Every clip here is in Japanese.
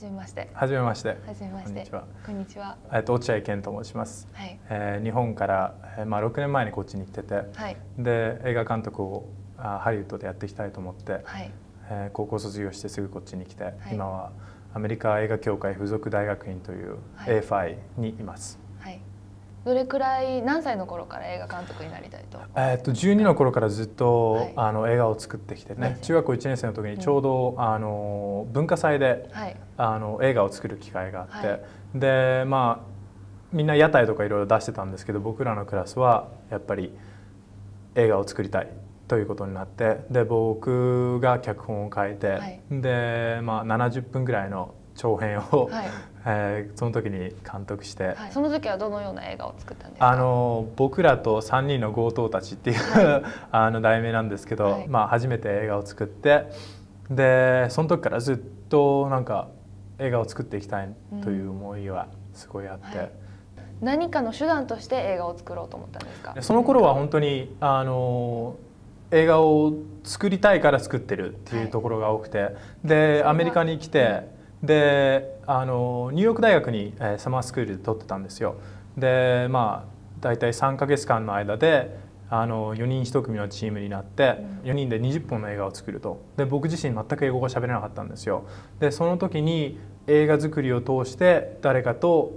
じめまして。はじめまして。はじめまして。こんにちは。こんにちは。えっと落合健と申します。はい。えー、日本からえまあ6年前にこっちに来てて、はい。で映画監督をあハリウッドでやっていきたいと思って、はい。えー、高校卒業してすぐこっちに来て、はい、今はアメリカ映画協会附属大学院という a f i にいます。はいどれくらい何歳の頃から映画監督になりたいとえっと12の頃からずっと、はい、あの映画を作ってきてね、中学校1年生の時にちょうど、うん、あの文化祭で、はい、あの映画を作る機会があって、でまあみんな屋台とかいろいろ出してたんですけど僕らのクラスはやっぱり映画を作りたいということになってで僕が脚本を書いて、で、まあ、70分ぐらいの長編を、はい、えー、その時に監督して、はい、その時はどのような映画を作ったんですあの僕らと3人の強盗たちっていう、はい、あの題名なんですけど、はい、まあ、初めて映画を作ってでその時からずっとなんか映画を作っていきたいという思いはすごいあって。うん何かの手段として映画を作ろうと思ったんですかその頃は本当にあの映画を作りたいから作ってるっていうところが多くて、はい、でアメリカに来て、であのニューヨーク大学に、えサマースクールで取ってたんですよ。でまあ大体3か月間の間であの4人1組のチームになって4人で20本の映画を作るとで僕自身全く英語が喋れなかったんですよ。でその時に映画作りを通して誰かと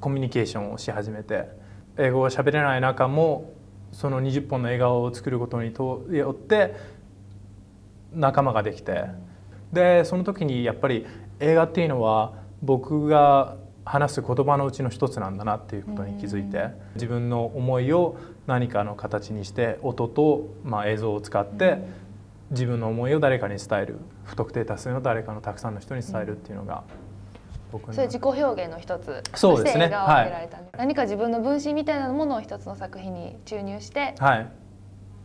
コミュニケーションをし始めて英語が喋れない中もその20本の映画を作ることにとよって仲間ができて。でその時にやっぱり映画っていうのは僕が話す言葉のうちの一つなんだなっていうことに気づいて自分の思いを何かの形にして音と、まあ、映像を使って自分の思いを誰かに伝える不特定多数の誰かのたくさんの人に伝えるっていうのが僕のそういう自己表現の一つそうですね、はい、何か自分の分身みたいなものを一つの作品に注入して、はい、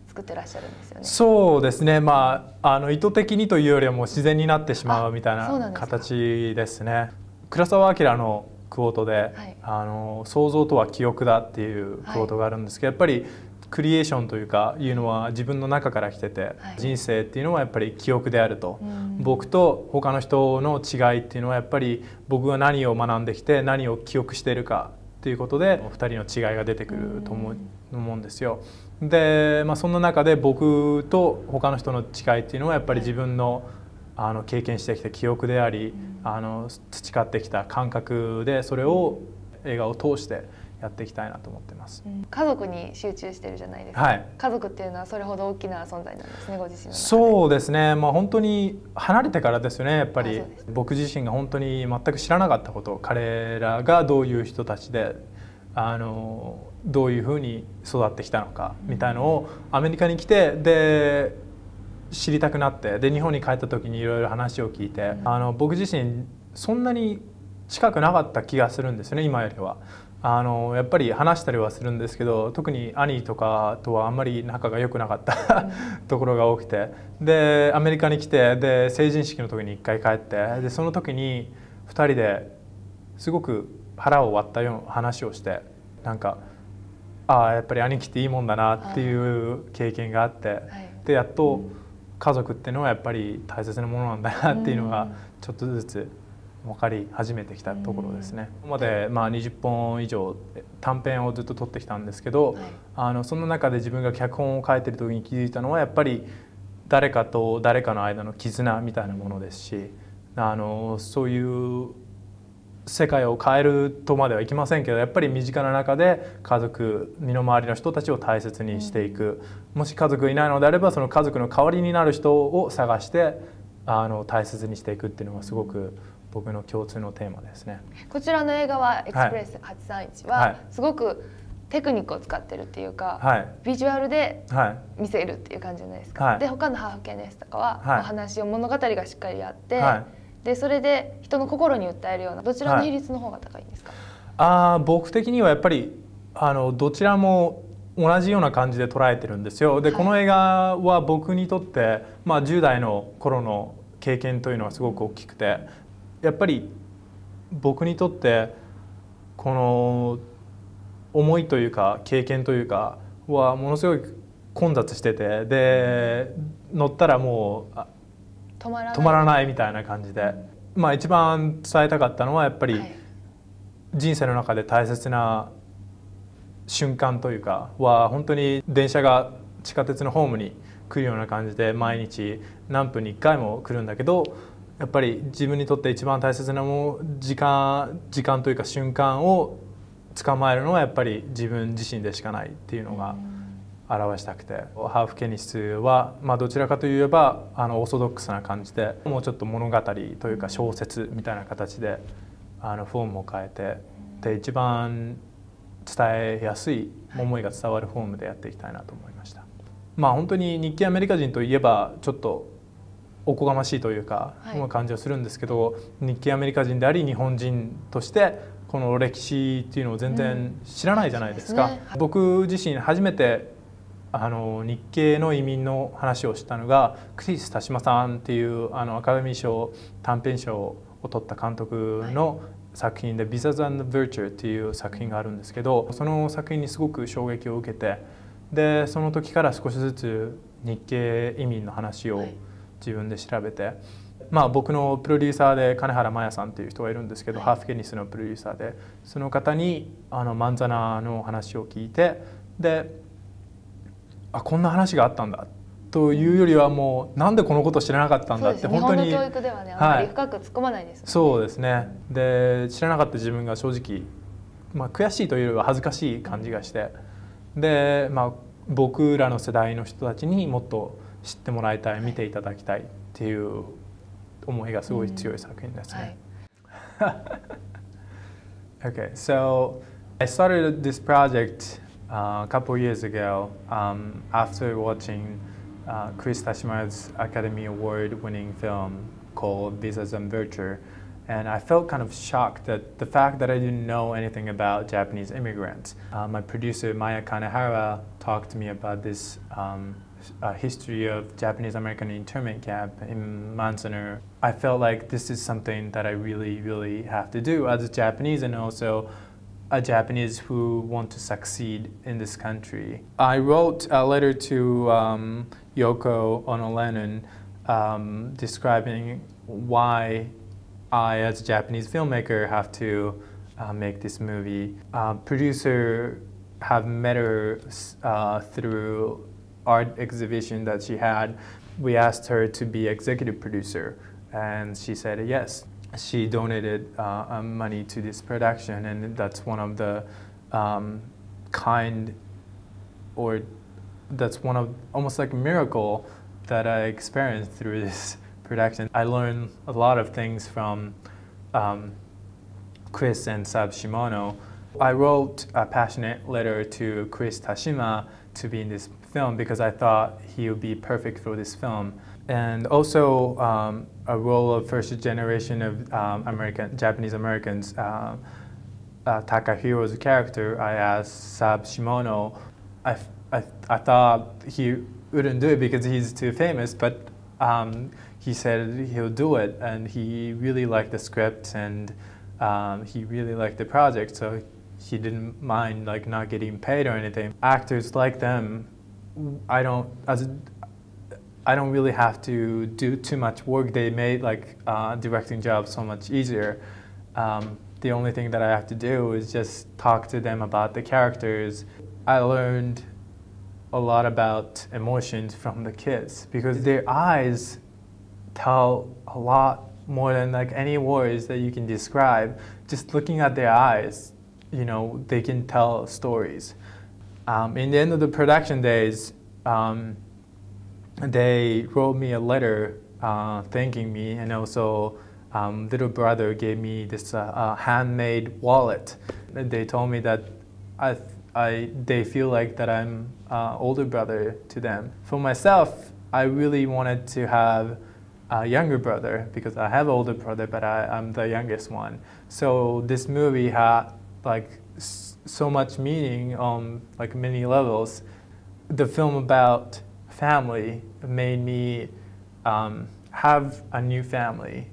作ってらっしゃるんですよね。そうですね、まあ、あの意図的にというよりはもう自然になってしまうみたいな形ですね。倉沢明のクォートで、はい、あの想像とは記憶だっていうクォートがあるんですけど、やっぱりクリエーションというかいうのは自分の中から来てて、はい、人生っていうのはやっぱり記憶であると、僕と他の人の違いっていうのはやっぱり僕が何を学んできて何を記憶しているかっていうことで2人の違いが出てくると思思うんですよ。で、まあ、そんな中で僕と他の人の違いっていうのはやっぱり自分のあの経験してきた記憶でありあの培ってきた感覚でそれを映画を通してやっていきたいなと思ってます、家族に集中してるじゃないですか、はい、家族っていうのはそれほど大きな存在なんですねご自身そうですねまあ本当に離れてからですよねやっぱり僕自身が本当に全く知らなかったこと彼らがどういう人たちであのどういうふうに育ってきたのかみたいのをアメリカに来てで知りたくなってで日本に帰った時にいろいろ話を聞いてあの僕自身そんなに近くなかった気がするんですよね今よりは。あのやっぱり話したりはするんですけど特に兄とかとはあんまり仲が良くなかった ところが多くてでアメリカに来てで成人式の時に一回帰ってでその時に2人ですごく腹を割ったような話をしてなんかああやっぱり兄貴っていいもんだなっていう経験があって、はい、でやっと家族っていうのはやっぱり大切なものなんだなっていうのがちょっとずつ分かり始めてきたところですね。ここまでまあ20本以上短編をずっと撮ってきたんですけど、はい、あのその中で自分が脚本を書いてる時に気づいたのはやっぱり誰かと誰かの間の絆みたいなものですしあのそういう世界を変えるとまではいきませんけどやっぱり身近な中で家族身の回りの人たちを大切にしていく、もし家族いないのであればその家族の代わりになる人を探してあの大切にしていくっていうのがすごく僕の共通のテーマですね。こちらの映画は「エクスプレス831」はすごくテクニックを使ってるっていうか、はい、ビジュアルで見せるっていう感じじゃないですか。はい、で他のハーフケネスとかはお話を物語がしっかりあって。はいでそれで人の心に訴えるようなどちらの比率の方が高いんですか、はい、あ僕的にはやっぱりあのどちらも同じような感じで捉えてるんですよで、はい、この映画は僕にとって、まあ、10代の頃の経験というのはすごく大きくてやっぱり僕にとってこの思いというか経験というかはものすごい混雑しててで乗ったらもう止まらない止まらないみたいな感じで、まあ、一番伝えたかったのはやっぱり、人生の中で大切な瞬間というかは本当に電車が地下鉄のホームに来るような感じで毎日何分に1回も来るんだけどやっぱり自分にとって一番大切なも時間時間というか瞬間を捕まえるのはやっぱり自分自身でしかないっていうのが。うん表したくてハーフケニスは、まあ、どちらかといえばあのオーソドックスな感じでもうちょっと物語というか小説みたいな形であのフォームを変えてで一番伝えやすい思いが伝わるフォームでやっていきたいなと思いました。まあ、本当に日系アメリカ人といえばちょっとおこがましいというか、はい、感じはするんですけど日系アメリカ人であり日本人としてこの歴史っていうのを全然知らないじゃないですか。うんすね、僕自身初めてあの日系の移民の話をしたのがクリス・田島さんっていうあのアカデミー賞短編賞を取った監督の作品で「はい、ビザ・ザン・ヴーチュー」っていう作品があるんですけどその作品にすごく衝撃を受けてでその時から少しずつ日系移民の話を自分で調べて。はいまあ、僕のプロデューサーで金原麻也さんっていう人がいるんですけど、はい、ハーフケニスのプロデューサーでその方にあのマンザナの話を聞いてであこんな話があったんだというよりはもうなんでこのこと知らなかったんだって本当に、教育ではね、あまり深く突っ込まないです、ね、そうですねで知らなかった自分が正直、まあ、悔しいというよりは恥ずかしい感じがしてで、まあ、僕らの世代の人たちにもっと知ってもらいたい見ていただきたいっていう思いがすごい強い作品ですね。はい、okay, so I started this project Uh, a couple years ago um, after watching uh, Chris Tashima's Academy Award winning film called Visas and Virtue. And I felt kind of shocked that the fact that I didn't know anything about Japanese immigrants. Uh, my producer, Maya Kanehara, talked to me about this um, uh, history of Japanese American internment camp in Manzanar. I felt like this is something that I really, really have to do as a Japanese and also a Japanese who want to succeed in this country. I wrote a letter to um, Yoko Ono Lennon um, describing why I, as a Japanese filmmaker, have to uh, make this movie. Uh, producer have met her uh, through art exhibition that she had. We asked her to be executive producer, and she said yes she donated uh, um, money to this production, and that's one of the um, kind, or that's one of almost like miracle that I experienced through this production. I learned a lot of things from um, Chris and Sab Shimano. I wrote a passionate letter to Chris Tashima to be in this film because I thought he would be perfect for this film. And also um, a role of first generation of um, American, Japanese Americans, uh, uh, Takahiro's character, I asked Sab Shimono, I, I, I thought he wouldn't do it because he's too famous, but um, he said he'll do it, and he really liked the script, and um, he really liked the project, so he didn't mind like not getting paid or anything. Actors like them, I don't as I I don't really have to do too much work. They made like uh, directing jobs so much easier. Um, the only thing that I have to do is just talk to them about the characters. I learned a lot about emotions from the kids because their eyes tell a lot more than like any words that you can describe. Just looking at their eyes you know, they can tell stories. Um, in the end of the production days, um, they wrote me a letter uh, thanking me, and also um, little brother gave me this uh, uh, handmade wallet. They told me that I, I, they feel like that I'm uh, older brother to them. For myself, I really wanted to have a younger brother because I have older brother, but I, am the youngest one. So this movie had like so much meaning on um, like many levels. The film about family made me um, have a new family